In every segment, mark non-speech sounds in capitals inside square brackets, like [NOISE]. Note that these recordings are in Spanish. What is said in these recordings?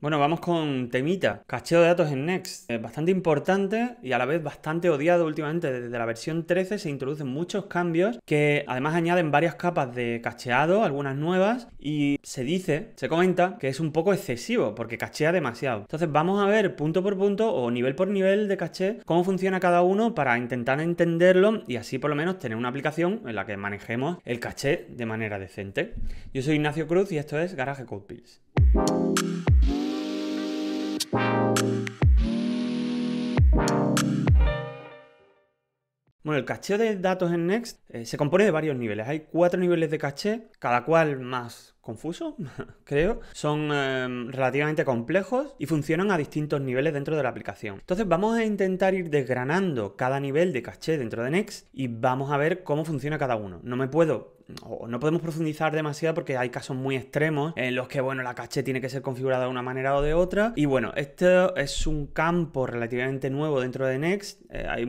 Bueno, vamos con temita. Cacheo de datos en Next. Eh, bastante importante y a la vez bastante odiado últimamente. Desde la versión 13 se introducen muchos cambios que además añaden varias capas de cacheado, algunas nuevas, y se dice, se comenta que es un poco excesivo porque cachea demasiado. Entonces vamos a ver punto por punto o nivel por nivel de caché cómo funciona cada uno para intentar entenderlo y así por lo menos tener una aplicación en la que manejemos el caché de manera decente. Yo soy Ignacio Cruz y esto es garaje Code Pills. Bueno, el caché de datos en Next eh, se compone de varios niveles. Hay cuatro niveles de caché, cada cual más confuso, [LAUGHS] creo. Son em, relativamente complejos y funcionan a distintos niveles dentro de la aplicación. Entonces vamos a intentar ir desgranando cada nivel de caché dentro de Next y vamos a ver cómo funciona cada uno. No me puedo no podemos profundizar demasiado porque hay casos muy extremos en los que, bueno, la caché tiene que ser configurada de una manera o de otra. Y bueno, este es un campo relativamente nuevo dentro de Next. Eh, hay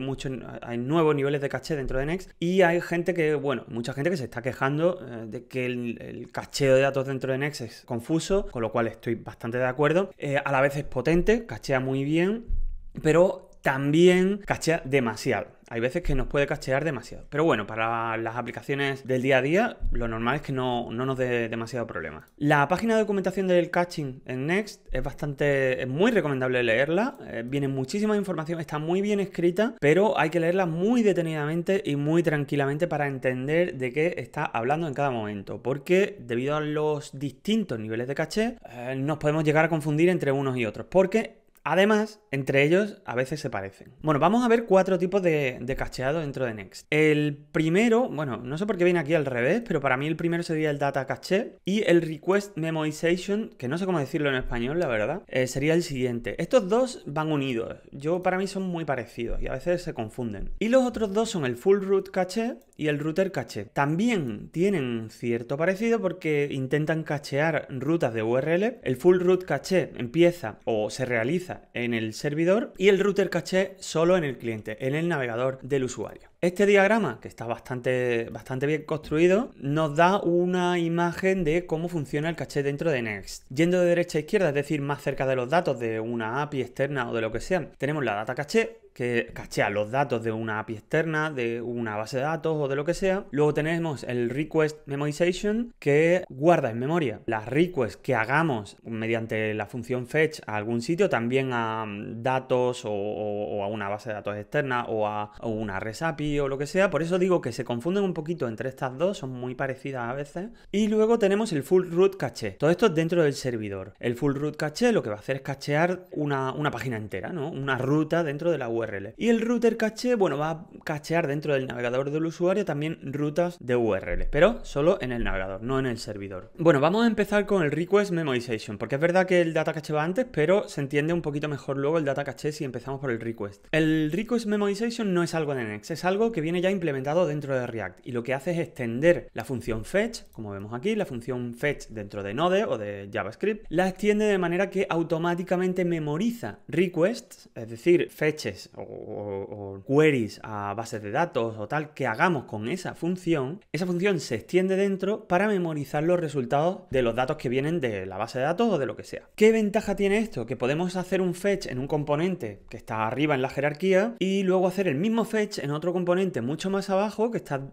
hay nuevos niveles de caché dentro de Next. Y hay gente que, bueno, mucha gente que se está quejando eh, de que el, el, cacheo de datos dentro de Next es confuso, con lo cual estoy bastante de acuerdo. Eh, a la vez es potente, cachea muy bien, pero también cachea demasiado hay veces que nos puede cachear demasiado. Pero bueno, para las aplicaciones del día a día, lo normal es que no, nos dé demasiado problema. La página de documentación del caching en Next es bastante, es muy recomendable leerla. Eh, viene muchísima información, está muy bien escrita, pero hay que leerla muy detenidamente y muy tranquilamente para entender de qué está hablando en cada momento. Porque debido a los distintos niveles de caché, eh, nos podemos llegar a confundir entre unos y otros. Porque Además, entre ellos a veces se parecen. Bueno, vamos a ver cuatro tipos de, cacheado dentro de Next. El primero, bueno, no sé por qué viene aquí al revés, pero para mí el primero sería el data cache y el request memoization, que no sé cómo decirlo en español, la verdad, eh, sería el siguiente. Estos dos van unidos. Yo para mí son muy parecidos y a veces se confunden. Y los otros dos son el full root cache y el router cache. También tienen cierto parecido porque intentan cachear rutas de URL. El full root cache empieza o se realiza en el servidor y el router caché solo en el cliente, en el navegador del usuario. Este diagrama, que está bastante, bastante bien construido, nos da una imagen de cómo funciona el caché dentro de Next. Yendo de derecha a izquierda, es decir, más cerca de los datos de una API externa o de lo que sea, tenemos la data caché, que cachea los datos de una API externa, de una base de datos o de lo que sea. Luego tenemos el request memorization que guarda en memoria las requests que hagamos mediante la función fetch a algún sitio, también a mm, datos o, a una base de datos externa o a, una REST API o lo que sea. Por eso digo que se confunden un poquito entre estas dos, son muy parecidas a veces. Y luego tenemos el full root caché. Todo esto es dentro del servidor. El full root caché lo que va a hacer es cachear una, una página entera, ¿no? Una ruta dentro de la URL. Y el router caché, bueno, va a cachear dentro del navegador del usuario también rutas de URL, pero solo en el navegador, no en el servidor. Bueno, vamos a empezar con el request memorization, porque es verdad que el data caché va antes, pero se entiende un poquito mejor luego el data caché si empezamos por el request. El request memorization no es algo de Next, es algo que viene ya implementado dentro de React y lo que hace es extender la función fetch, como vemos aquí, la función fetch dentro de Node o de JavaScript, la extiende de manera que automáticamente memoriza requests, es decir, fetches o, o queries a bases de datos o tal que hagamos con esa función. Esa función se extiende dentro para memorizar los resultados de los datos que vienen de la base de datos o de lo que sea. ¿Qué ventaja tiene esto? Que podemos hacer un fetch en un componente que está arriba en la jerarquía y luego hacer el mismo fetch en otro componente mucho más abajo, que está, mm,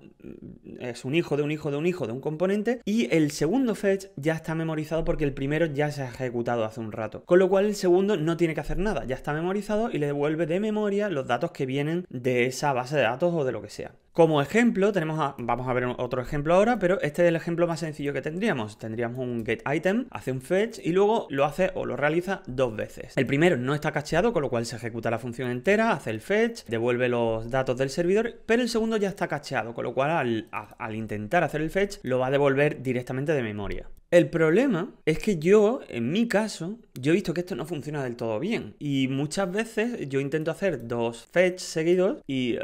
es un hijo de un hijo de un hijo de un componente, y el segundo fetch ya está memorizado porque el primero ya se ha ejecutado hace un rato. Con lo cual el segundo no tiene que hacer nada, ya está memorizado y le devuelve de memoria los datos que vienen de esa base de datos o de lo que sea. Como ejemplo, tenemos vamos a ver otro ejemplo ahora, pero este es el ejemplo más sencillo que tendríamos. Tendríamos un getItem, hace un fetch y luego lo hace o lo realiza dos veces. El primero no está cacheado, con lo cual se ejecuta la función entera, hace el fetch, devuelve los datos del servidor, pero el segundo ya está cacheado, con lo cual al, intentar hacer el fetch lo va a devolver directamente de memoria. El problema es que yo, en mi caso, yo he visto que esto no funciona del todo bien. Y muchas veces yo intento hacer dos fetch seguidos y... Eh,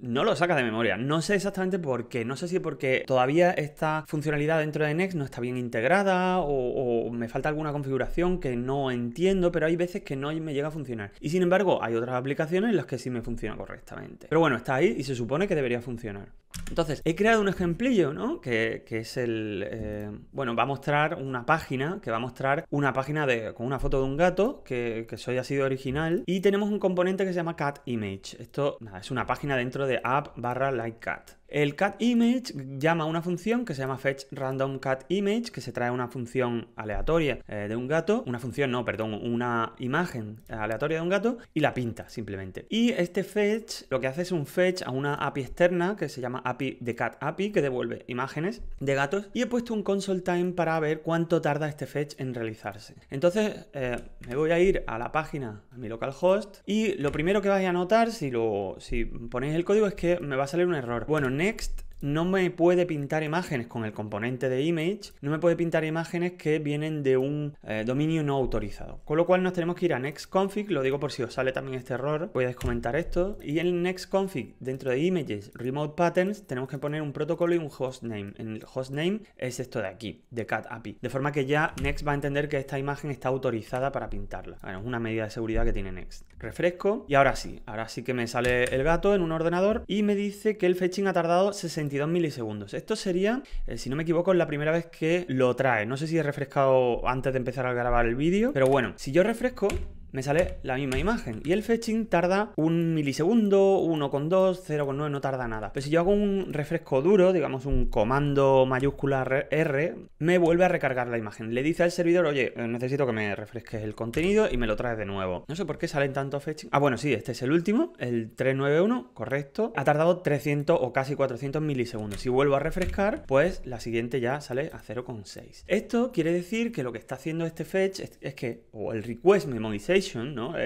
no lo saca de memoria. No sé exactamente por qué. No sé si porque todavía esta funcionalidad dentro de Next no está bien integrada o, me falta alguna configuración que no entiendo, pero hay veces que no me llega a funcionar. Y sin embargo, hay otras aplicaciones en las que sí me funciona correctamente. Pero bueno, está ahí y se supone que debería funcionar. Entonces, he creado un ejemplillo, ¿no? Que, es el... Eh, bueno, va a mostrar una página, que va a mostrar una página de, con una foto de un gato, que, que soy ha sido original. Y tenemos un componente que se llama cat image. Esto es una página dentro de de app barra cat el cat image llama a una función que se llama fetch random cat image, que se trae una función aleatoria eh, de un gato, una función, no, perdón, una imagen aleatoria de un gato y la pinta simplemente. Y este fetch lo que hace es un fetch a una API externa que se llama API de cat API, que devuelve imágenes de gatos. Y he puesto un console time para ver cuánto tarda este fetch en realizarse. Entonces eh, me voy a ir a la página, a mi localhost, y lo primero que vais a notar si, lo, si ponéis el código es que me va a salir un error. Bueno, next no me puede pintar imágenes con el componente de image, no me puede pintar imágenes que vienen de un eh, dominio no autorizado. Con lo cual nos tenemos que ir a nextconfig, lo digo por si os sale también este error, voy comentar esto, y en nextconfig, dentro de images, remote patterns, tenemos que poner un protocolo y un hostname. En el hostname es esto de aquí, de cat API, de forma que ya Next va a entender que esta imagen está autorizada para pintarla. Bueno, es una medida de seguridad que tiene Next. Refresco y ahora sí, ahora sí que me sale el gato en un ordenador y me dice que el fetching ha tardado 60 22 milisegundos. Esto sería, eh, si no me equivoco, la primera vez que lo trae. No sé si he refrescado antes de empezar a grabar el vídeo, pero bueno, si yo refresco, me sale la misma imagen. Y el fetching tarda un milisegundo, 1,2, 0,9, no tarda nada. Pero si yo hago un refresco duro, digamos un comando mayúscula R, me vuelve a recargar la imagen. Le dice al servidor, oye, eh, necesito que me refresques el contenido y me lo traes de nuevo. No sé por qué salen tantos fetching. Ah, bueno, sí, este es el último, el 391, correcto. Ha tardado 300 o casi 400 milisegundos. Si vuelvo a refrescar, pues la siguiente ya sale a 0,6. Esto quiere decir que lo que está haciendo este fetch es, que, o el request memory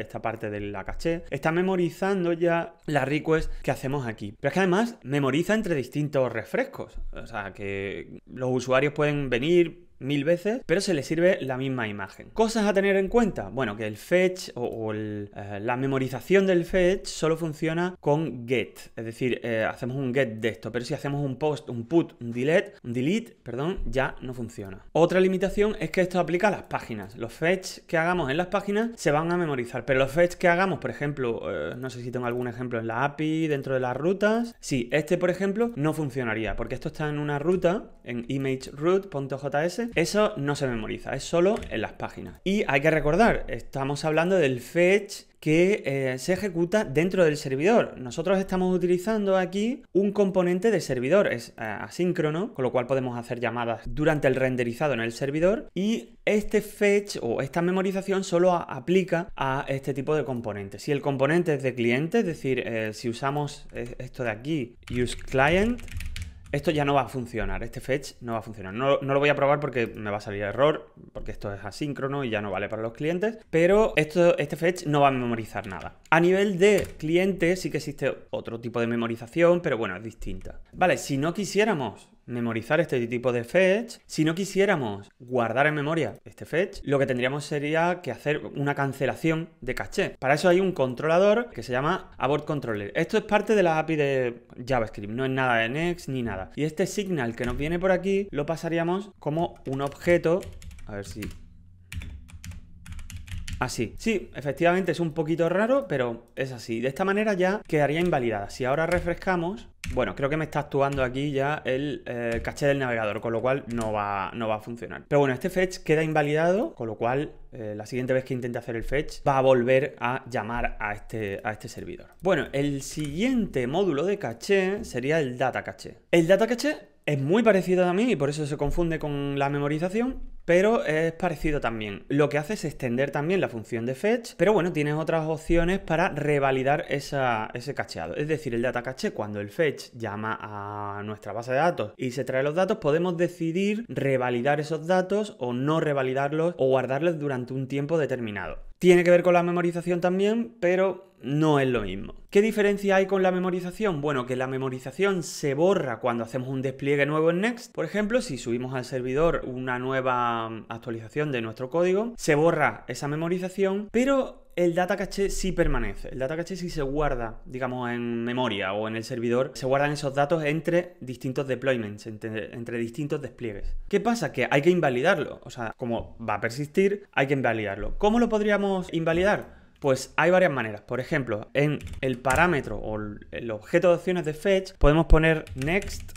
esta parte de la caché, está memorizando ya las requests que hacemos aquí. Pero es que además memoriza entre distintos refrescos. O sea, que los usuarios pueden venir, mil veces, pero se le sirve la misma imagen. Cosas a tener en cuenta. Bueno, que el fetch o, eh, la memorización del fetch solo funciona con get. Es decir, eh, hacemos un get de esto, pero si hacemos un post, un put, un delete, un delete, perdón, ya no funciona. Otra limitación es que esto aplica a las páginas. Los fetch que hagamos en las páginas se van a memorizar, pero los fetch que hagamos, por ejemplo, eh, no sé si tengo algún ejemplo en la API, dentro de las rutas, sí, este por ejemplo no funcionaría, porque esto está en una ruta, en image root.js, eso no se memoriza, es solo en las páginas. Y hay que recordar, estamos hablando del fetch que eh, se ejecuta dentro del servidor. Nosotros estamos utilizando aquí un componente de servidor, es eh, asíncrono, con lo cual podemos hacer llamadas durante el renderizado en el servidor y este fetch o esta memorización solo aplica a este tipo de componentes. Si el componente es de cliente, es decir, eh, si usamos esto de aquí, use client, esto ya no va a funcionar, este fetch no va a funcionar. No, lo voy a probar porque me va a salir error, porque esto es asíncrono y ya no vale para los clientes, pero esto, este fetch no va a memorizar nada. A nivel de cliente sí que existe otro tipo de memorización, pero bueno, es distinta. Vale, si no quisiéramos memorizar este tipo de fetch. Si no quisiéramos guardar en memoria este fetch, lo que tendríamos sería que hacer una cancelación de caché. Para eso hay un controlador que se llama abort controller. Esto es parte de la API de JavaScript, no es nada de Next ni nada. Y este signal que nos viene por aquí lo pasaríamos como un objeto, a ver si así. Sí, efectivamente es un poquito raro, pero es así. De esta manera ya quedaría invalidada. Si ahora refrescamos, bueno, creo que me está actuando aquí ya el eh, caché del navegador, con lo cual no va, no va a funcionar. Pero bueno, este fetch queda invalidado, con lo cual eh, la siguiente vez que intente hacer el fetch va a volver a llamar a este, a este servidor. Bueno, el siguiente módulo de caché sería el data caché. El data caché es muy parecido a mí y por eso se confunde con la memorización, pero es parecido también. Lo que hace es extender también la función de fetch, pero bueno, tienes otras opciones para revalidar ese cacheado. Es decir, el data cache, cuando el fetch llama a nuestra base de datos y se trae los datos, podemos decidir revalidar esos datos o no revalidarlos o guardarlos durante un tiempo determinado. Tiene que ver con la memorización también, pero no es lo mismo. ¿Qué diferencia hay con la memorización? Bueno, que la memorización se borra cuando hacemos un despliegue nuevo en Next. Por ejemplo, si subimos al servidor una nueva actualización de nuestro código, se borra esa memorización, pero el data cache sí permanece. El data cache sí se guarda, digamos, en memoria o en el servidor. Se guardan esos datos entre distintos deployments, entre, distintos despliegues. ¿Qué pasa? Que hay que invalidarlo. O sea, como va a persistir, hay que invalidarlo. ¿Cómo lo podríamos invalidar? Pues hay varias maneras. Por ejemplo, en el parámetro o el objeto de opciones de fetch podemos poner next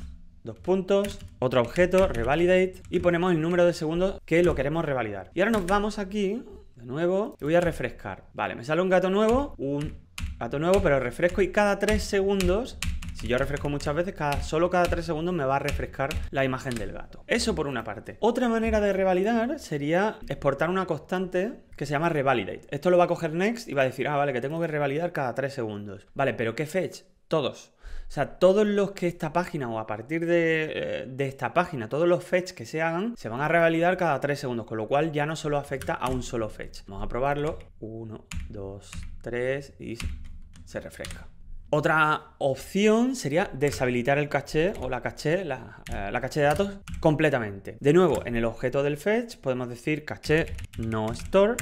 dos puntos, otro objeto, revalidate, y ponemos el número de segundos que lo queremos revalidar. Y ahora nos vamos aquí, de nuevo, y voy a refrescar. Vale, me sale un gato nuevo, un gato nuevo, pero refresco y cada tres segundos si yo refresco muchas veces, cada, solo cada 3 segundos me va a refrescar la imagen del gato. Eso por una parte. Otra manera de revalidar sería exportar una constante que se llama revalidate. Esto lo va a coger next y va a decir, ah, vale, que tengo que revalidar cada 3 segundos. Vale, pero ¿qué fetch? Todos. O sea, todos los que esta página o a partir de, eh, de, esta página, todos los fetch que se hagan, se van a revalidar cada 3 segundos, con lo cual ya no solo afecta a un solo fetch. Vamos a probarlo. 1, 2, 3 y se refresca. Otra opción sería deshabilitar el caché o la caché, eh, la, caché de datos completamente. De nuevo, en el objeto del fetch podemos decir caché no store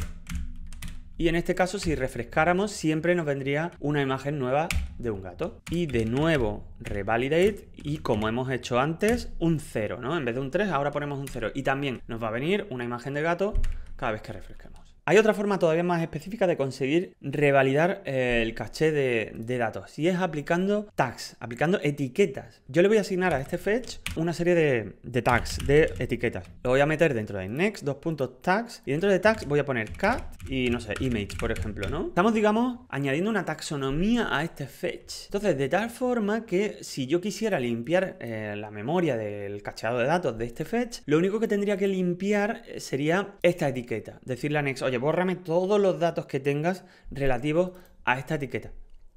y en este caso, si refrescáramos, siempre nos vendría una imagen nueva de un gato. Y de nuevo, revalidate y como hemos hecho antes, un 0, ¿no? En vez de un 3, ahora ponemos un 0. Y también nos va a venir una imagen de gato cada vez que refresquemos. Hay otra forma todavía más específica de conseguir revalidar eh, el caché de, datos y es aplicando tags, aplicando etiquetas. Yo le voy a asignar a este fetch una serie de, tags, de etiquetas. Lo voy a meter dentro de next, dos puntos tags y dentro de tags voy a poner cat y no sé, image, por ejemplo, ¿no? Estamos, digamos, añadiendo una taxonomía a este fetch. Entonces, de tal forma que si yo quisiera limpiar eh, la memoria del cacheado de datos de este fetch, lo único que tendría que limpiar eh, sería esta etiqueta. Decirle a next, oye, bórrame todos los datos que tengas relativos a esta etiqueta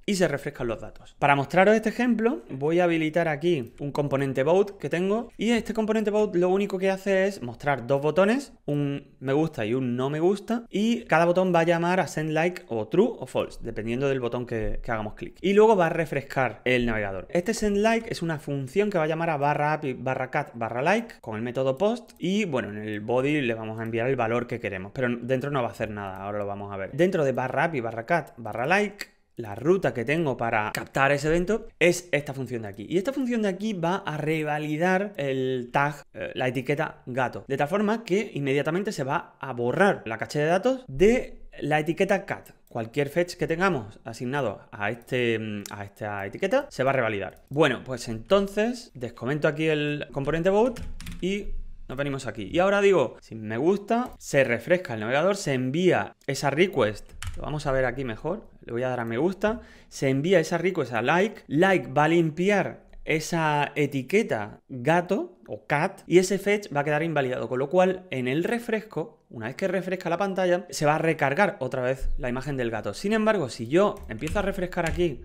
y se refrescan los datos. Para mostraros este ejemplo, voy a habilitar aquí un componente boat que tengo y este componente boat lo único que hace es mostrar dos botones, un me gusta y un no me gusta, y cada botón va a llamar a send like o true o false, dependiendo del botón que, que hagamos clic. Y luego va a refrescar el navegador. Este send like es una función que va a llamar a barra api barra cat barra like con el método post y bueno, en el body le vamos a enviar el valor que queremos, pero dentro no va a hacer nada, ahora lo vamos a ver. Dentro de barra api barra cat barra like la ruta que tengo para captar ese evento es esta función de aquí. Y esta función de aquí va a revalidar el tag, eh, la etiqueta gato, de tal forma que inmediatamente se va a borrar la caché de datos de la etiqueta cat. Cualquier fetch que tengamos asignado a, este, mm, a esta etiqueta se va a revalidar. Bueno, pues entonces descomento aquí el componente boot y nos venimos aquí. Y ahora digo, si me gusta, se refresca el navegador, se envía esa request. Lo vamos a ver aquí mejor le voy a dar a me gusta, se envía esa rico esa like, like va a limpiar esa etiqueta gato o cat y ese fetch va a quedar invalidado, con lo cual en el refresco, una vez que refresca la pantalla, se va a recargar otra vez la imagen del gato. Sin embargo, si yo empiezo a refrescar aquí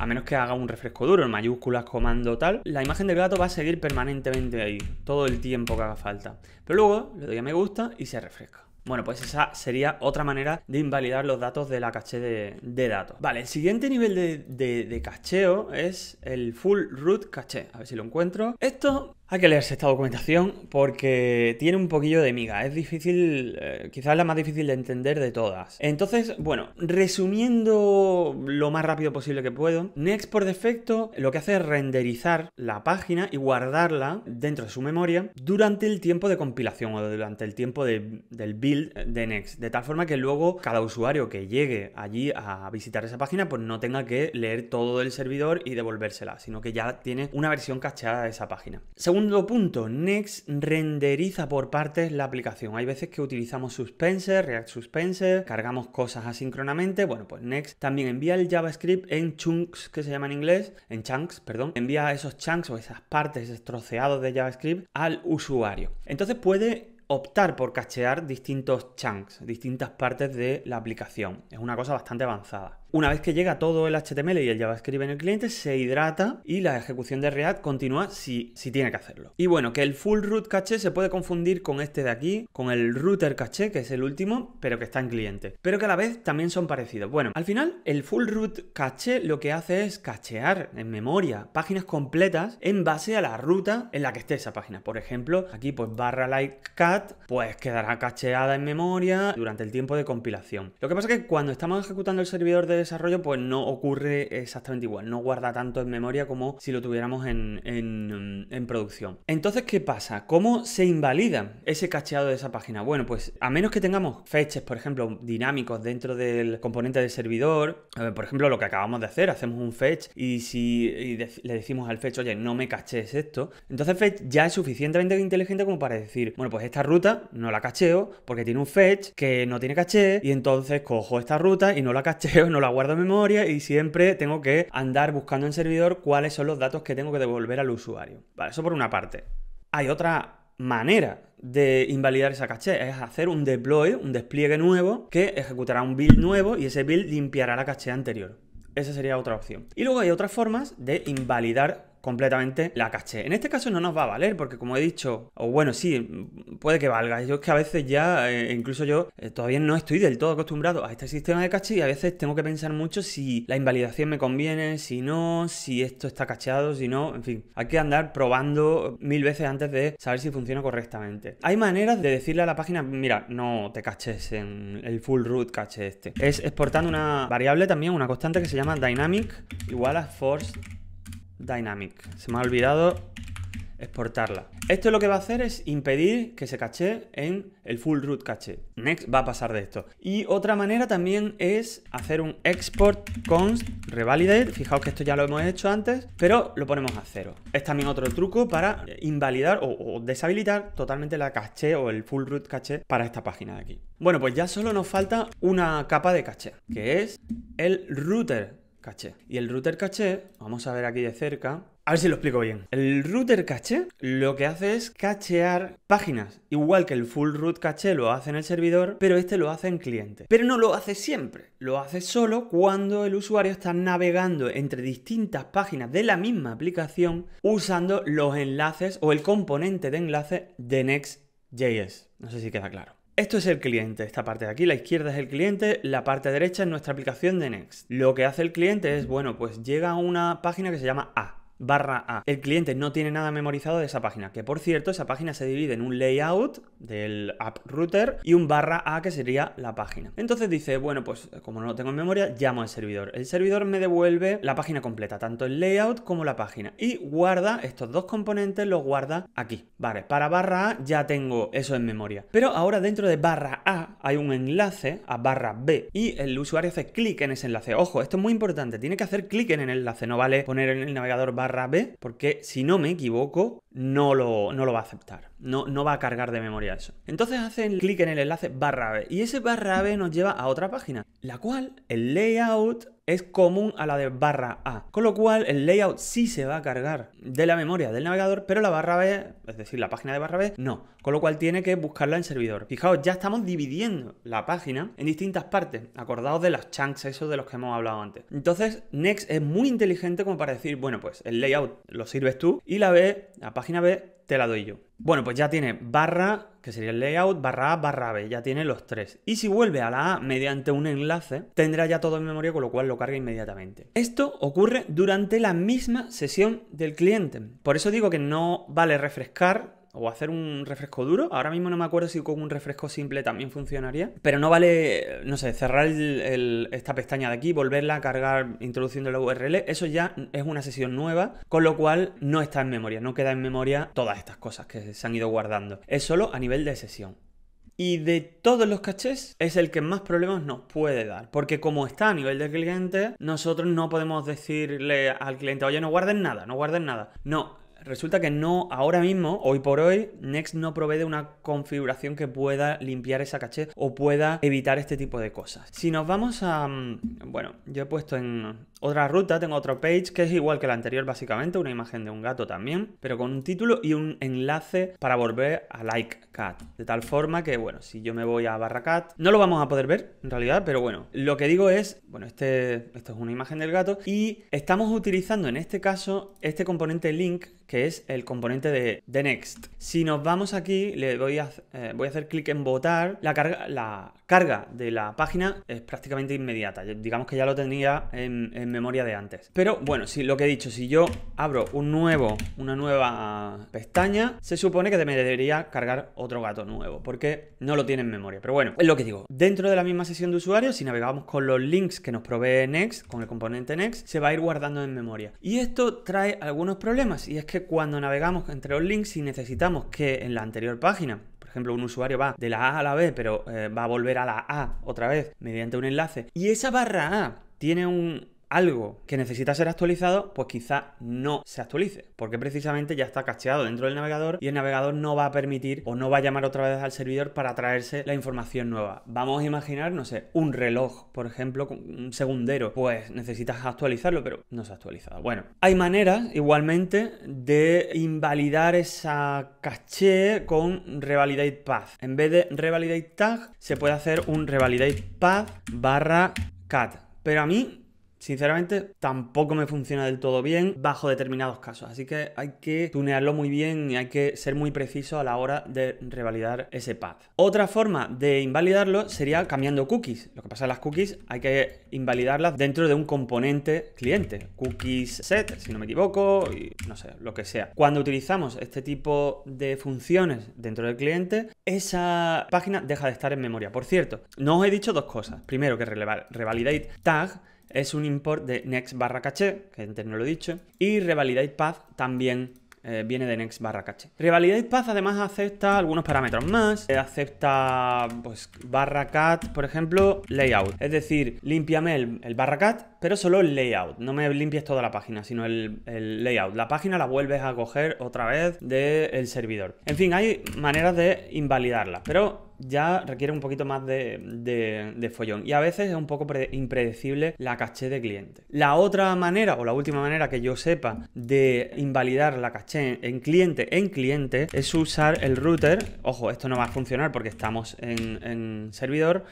a menos que haga un refresco duro en mayúsculas, comando, tal, la imagen del gato va a seguir permanentemente ahí, todo el tiempo que haga falta. Pero luego le doy a me gusta y se refresca. Bueno, pues esa sería otra manera de invalidar los datos de la caché de, datos. Vale, el siguiente nivel de, de, cacheo es el full root caché. A ver si lo encuentro. Esto hay que leerse esta documentación porque tiene un poquillo de miga. Es difícil, eh, quizás la más difícil de entender de todas. Entonces, bueno, resumiendo lo más rápido posible que puedo, Next por defecto lo que hace es renderizar la página y guardarla dentro de su memoria durante el tiempo de compilación o durante el tiempo del build de Next. De tal forma que luego cada usuario que llegue allí a visitar esa página pues no tenga que leer todo el servidor y devolvérsela, sino que ya tiene una versión cacheada de esa página. Segundo punto, Next renderiza por partes la aplicación. Hay veces que utilizamos Suspenser, React Suspenser, cargamos cosas asíncronamente. Bueno, pues Next también envía el JavaScript en chunks, que se llama en inglés, en chunks, perdón. Envía esos chunks o esas partes, estroceados de JavaScript al usuario. Entonces puede optar por cachear distintos chunks, distintas partes de la aplicación. Es una cosa bastante avanzada. Una vez que llega todo el HTML y el JavaScript en el cliente, se hidrata y la ejecución de React continúa si, si tiene que hacerlo. Y bueno, que el full root caché se puede confundir con este de aquí, con el router caché, que es el último, pero que está en cliente. Pero que a la vez también son parecidos. Bueno, al final, el full root caché lo que hace es cachear en memoria páginas completas en base a la ruta en la que esté esa página. Por ejemplo, aquí pues barra like cat, pues quedará cacheada en memoria durante el tiempo de compilación. Lo que pasa es que cuando estamos ejecutando el servidor de desarrollo pues no ocurre exactamente igual, no guarda tanto en memoria como si lo tuviéramos en, producción. Entonces, ¿qué pasa? ¿Cómo se invalida ese cacheado de esa página? Bueno, pues a menos que tengamos fetches, por ejemplo, dinámicos dentro del componente del servidor, por ejemplo, lo que acabamos de hacer, hacemos un fetch y si le decimos al fetch, oye, no me cachees esto, entonces fetch ya es suficientemente inteligente como para decir, bueno, pues esta ruta no la cacheo porque tiene un fetch que no tiene caché y entonces cojo esta ruta y no la cacheo, [LAUGHS] no la guardo memoria y siempre tengo que andar buscando en servidor cuáles son los datos que tengo que devolver al usuario. eso por una parte. Hay otra manera de invalidar esa caché es hacer un deploy, un despliegue nuevo que ejecutará un build nuevo y ese build limpiará la caché anterior. Esa sería otra opción. Y luego hay otras formas de invalidar completamente la caché. En este caso no nos va a valer porque como he dicho, o bueno, sí, puede que valga. Yo es que a veces ya, eh, incluso yo, eh, todavía no estoy del todo acostumbrado a este sistema de caché y a veces tengo que pensar mucho si la invalidación me conviene, si no, si esto está cacheado, si no, en fin, hay que andar probando mil veces antes de saber si funciona correctamente. Hay maneras de decirle a la página, mira, no te caches en el full root cache este. Es exportando una variable también, una constante que se llama dynamic igual a force Dynamic. Se me ha olvidado exportarla. Esto lo que va a hacer es impedir que se cache en el full root cache. Next va a pasar de esto. Y otra manera también es hacer un export const revalidate. Fijaos que esto ya lo hemos hecho antes, pero lo ponemos a cero. Es también otro truco para invalidar o, deshabilitar totalmente la caché o el full root caché para esta página de aquí. Bueno, pues ya solo nos falta una capa de caché, que es el router y el router caché, vamos a ver aquí de cerca. A ver si lo explico bien. El router caché lo que hace es cachear páginas. Igual que el full root caché lo hace en el servidor, pero este lo hace en cliente. Pero no lo hace siempre. Lo hace solo cuando el usuario está navegando entre distintas páginas de la misma aplicación usando los enlaces o el componente de enlace de Next.js. No sé si queda claro. Esto es el cliente, esta parte de aquí, la izquierda es el cliente, la parte derecha es nuestra aplicación de Next. Lo que hace el cliente es, bueno, pues llega a una página que se llama A barra A. El cliente no tiene nada memorizado de esa página, que por cierto, esa página se divide en un layout del app router y un barra A que sería la página. Entonces dice, bueno, pues como no lo tengo en memoria, llamo al servidor. El servidor me devuelve la página completa, tanto el layout como la página. Y guarda estos dos componentes, los guarda aquí. Vale, para barra A ya tengo eso en memoria. Pero ahora dentro de barra A hay un enlace a barra B y el usuario hace clic en ese enlace. Ojo, esto es muy importante, tiene que hacer clic en el enlace, no vale poner en el navegador barra B, porque si no me equivoco, no lo, no lo va a aceptar. No, no va a cargar de memoria eso. Entonces hacen clic en el enlace barra B y ese barra B nos lleva a otra página, la cual el layout es común a la de barra A, con lo cual el layout sí se va a cargar de la memoria del navegador, pero la barra B, es decir, la página de barra B, no, con lo cual tiene que buscarla en servidor. Fijaos, ya estamos dividiendo la página en distintas partes, acordados de las chunks esos de los que hemos hablado antes. Entonces, Next es muy inteligente como para decir, bueno, pues el layout lo sirves tú y la B, la página B, te la doy yo. Bueno, pues ya tiene barra, que sería el layout, barra A, barra B, ya tiene los tres. Y si vuelve a la A mediante un enlace, tendrá ya todo en memoria, con lo cual lo carga inmediatamente. Esto ocurre durante la misma sesión del cliente. Por eso digo que no vale refrescar o hacer un refresco duro. Ahora mismo no me acuerdo si con un refresco simple también funcionaría. Pero no vale, no sé, cerrar esta pestaña de aquí, volverla a cargar introduciendo la URL. Eso ya es una sesión nueva, con lo cual no está en memoria, no queda en memoria todas estas cosas que se han ido guardando. Es solo a nivel de sesión. Y de todos los cachés es el que más problemas nos puede dar. Porque como está a nivel de cliente, nosotros no podemos decirle al cliente, oye, no guarden nada, no guarden nada. No, resulta que no, ahora mismo, hoy por hoy, Next no provee de una configuración que pueda limpiar esa caché o pueda evitar este tipo de cosas. Si nos vamos a, mm, bueno, yo he puesto en otra ruta, tengo otro page que es igual que la anterior básicamente, una imagen de un gato también, pero con un título y un enlace para volver a like cat. De tal forma que, bueno, si yo me voy a barra cat, no lo vamos a poder ver en realidad, pero bueno, lo que digo es, bueno, este, esto es una imagen del gato y estamos utilizando en este caso este componente link que es el componente de, de next. Si nos vamos aquí, le voy a, eh, voy a hacer clic en votar, la, carga, la, carga de la página es prácticamente inmediata. Digamos que ya lo tenía en, memoria de antes. Pero bueno, si lo que he dicho, si yo abro un nuevo, una nueva pestaña, se supone que me debería cargar otro gato nuevo, porque no lo tiene en memoria. Pero bueno, es lo que digo. Dentro de la misma sesión de usuario, si navegamos con los links que nos provee Next, con el componente Next, se va a ir guardando en memoria. Y esto trae algunos problemas, y es que cuando navegamos entre los links, si necesitamos que en la anterior página por ejemplo, un usuario va de la A a la B, pero eh, va a volver a la A otra vez mediante un enlace. Y esa barra A tiene un, algo que necesita ser actualizado, pues quizá no se actualice, porque precisamente ya está cacheado dentro del navegador y el navegador no va a permitir o no va a llamar otra vez al servidor para traerse la información nueva. Vamos a imaginar, no sé, un reloj, por ejemplo, un segundero, pues necesitas actualizarlo, pero no se ha actualizado. Bueno, hay maneras igualmente de invalidar esa caché con revalidate path. En vez de revalidate tag, se puede hacer un revalidate path barra cat. Pero a mí sinceramente, tampoco me funciona del todo bien bajo determinados casos. Así que hay que tunearlo muy bien y hay que ser muy preciso a la hora de revalidar ese path. Otra forma de invalidarlo sería cambiando cookies. Lo que pasa es que las cookies hay que invalidarlas dentro de un componente cliente. Cookies set, si no me equivoco, y no sé, lo que sea. Cuando utilizamos este tipo de funciones dentro del cliente, esa página deja de estar en memoria. Por cierto, no os he dicho dos cosas. Primero, que revalidate tag es un import de next barra caché, que antes no lo he dicho, y revalidate path también eh, viene de next barra caché. Revalidate path además acepta algunos parámetros más, eh, acepta pues barra cat, por ejemplo, layout, es decir, limpiame el, el barra cat pero solo el layout. No me limpies toda la página, sino el, layout. La página la vuelves a coger otra vez del servidor. En fin, hay maneras de invalidarla, pero ya requiere un poquito más de, follón y a veces es un poco impredecible la caché de cliente. La otra manera o la última manera que yo sepa de invalidar la caché en cliente en cliente es usar el router. Ojo, esto no va a funcionar porque estamos en servidor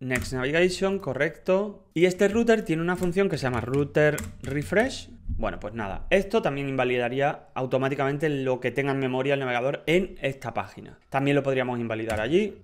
Next Navigation, correcto. Y este router tiene una función que se llama router refresh. Bueno, pues nada, esto también invalidaría automáticamente lo que tenga en memoria el navegador en esta página. También lo podríamos invalidar allí,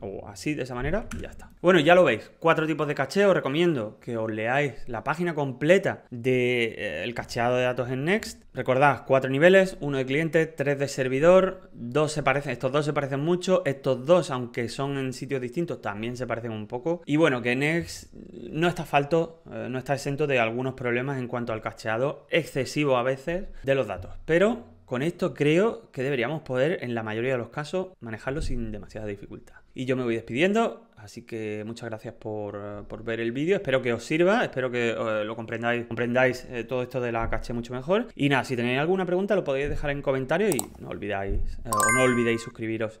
o así, de esa manera, ya está. Bueno, ya lo veis, cuatro tipos de cacheo. Os recomiendo que os leáis la página completa del de, eh, el cacheado de datos en Next Recordad, cuatro niveles, uno de cliente, tres de servidor, dos se parecen, estos dos se parecen mucho, estos dos, aunque son en sitios distintos, también se parecen un poco. Y bueno, que Next no está falto, eh, no está exento de algunos problemas en cuanto al cacheado excesivo a veces de los datos. Pero con esto creo que deberíamos poder, en la mayoría de los casos, manejarlo sin demasiada dificultad. Y yo me voy despidiendo, así que muchas gracias por, ver el vídeo, espero que os sirva, espero que eh, lo comprendáis, comprendáis eh, todo esto de la caché mucho mejor. Y nada, si tenéis alguna pregunta lo podéis dejar en comentarios y no olvidáis, eh, o no olvidéis suscribiros